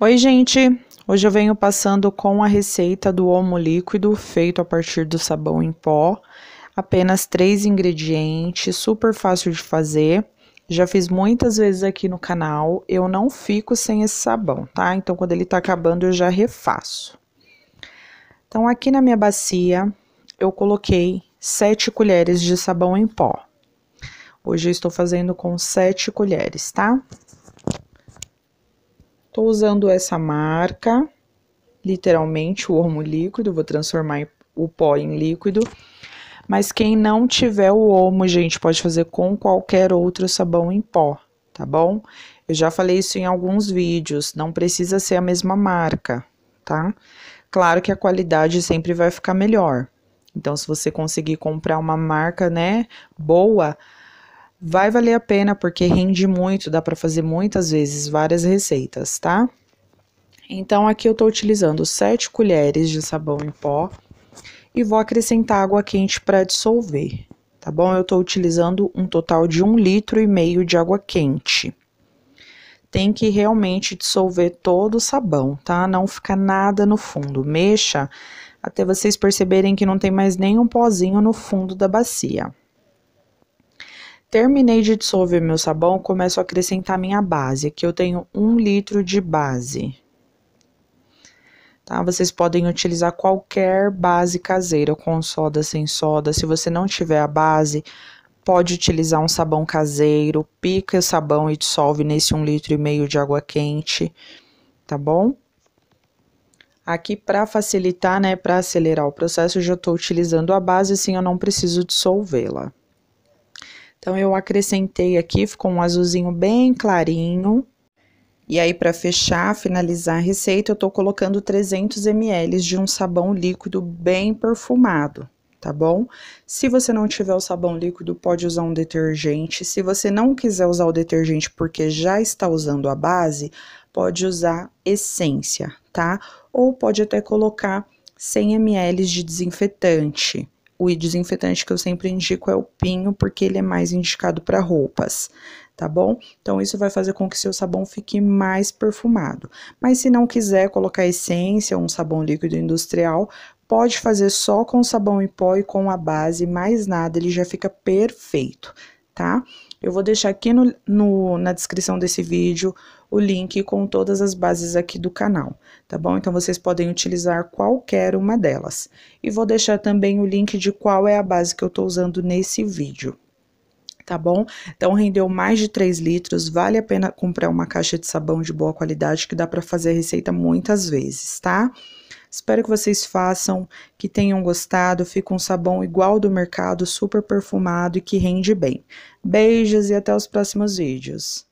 Oi, gente! Hoje eu venho passando com a receita do homo líquido feito a partir do sabão em pó. Apenas três ingredientes, super fácil de fazer. Já fiz muitas vezes aqui no canal. Eu não fico sem esse sabão, tá? Então, quando ele tá acabando, eu já refaço. Então, aqui na minha bacia, eu coloquei sete colheres de sabão em pó. Hoje eu estou fazendo com sete colheres, tá? Tá? Estou usando essa marca, literalmente o ormo líquido, vou transformar o pó em líquido. Mas quem não tiver o omo, gente, pode fazer com qualquer outro sabão em pó, tá bom? Eu já falei isso em alguns vídeos, não precisa ser a mesma marca, tá? Claro que a qualidade sempre vai ficar melhor. Então, se você conseguir comprar uma marca, né, boa, Vai valer a pena porque rende muito, dá para fazer muitas vezes várias receitas, tá? Então aqui eu estou utilizando 7 colheres de sabão em pó e vou acrescentar água quente para dissolver, tá bom? Eu estou utilizando um total de 1 litro e meio de água quente. Tem que realmente dissolver todo o sabão, tá? Não fica nada no fundo. Mexa até vocês perceberem que não tem mais nenhum pozinho no fundo da bacia. Terminei de dissolver meu sabão, começo a acrescentar minha base. Aqui eu tenho um litro de base. Tá? Vocês podem utilizar qualquer base caseira, com soda, sem soda. Se você não tiver a base, pode utilizar um sabão caseiro. Pica o sabão e dissolve nesse um litro e meio de água quente, tá bom? Aqui, para facilitar, né, para acelerar o processo, eu já estou utilizando a base, assim eu não preciso dissolvê-la. Então, eu acrescentei aqui, ficou um azulzinho bem clarinho. E aí, para fechar, finalizar a receita, eu tô colocando 300 ml de um sabão líquido bem perfumado, tá bom? Se você não tiver o sabão líquido, pode usar um detergente. Se você não quiser usar o detergente porque já está usando a base, pode usar essência, tá? Ou pode até colocar 100 ml de desinfetante o desinfetante que eu sempre indico é o pinho, porque ele é mais indicado para roupas, tá bom? Então, isso vai fazer com que seu sabão fique mais perfumado. Mas se não quiser colocar essência ou um sabão líquido industrial, pode fazer só com sabão em pó e com a base, mais nada, ele já fica perfeito, tá? Eu vou deixar aqui no, no na descrição desse vídeo o link com todas as bases aqui do canal, tá bom? Então vocês podem utilizar qualquer uma delas. E vou deixar também o link de qual é a base que eu estou usando nesse vídeo tá bom? Então rendeu mais de 3 litros, vale a pena comprar uma caixa de sabão de boa qualidade que dá para fazer a receita muitas vezes, tá? Espero que vocês façam, que tenham gostado, fica um sabão igual do mercado, super perfumado e que rende bem. Beijos e até os próximos vídeos.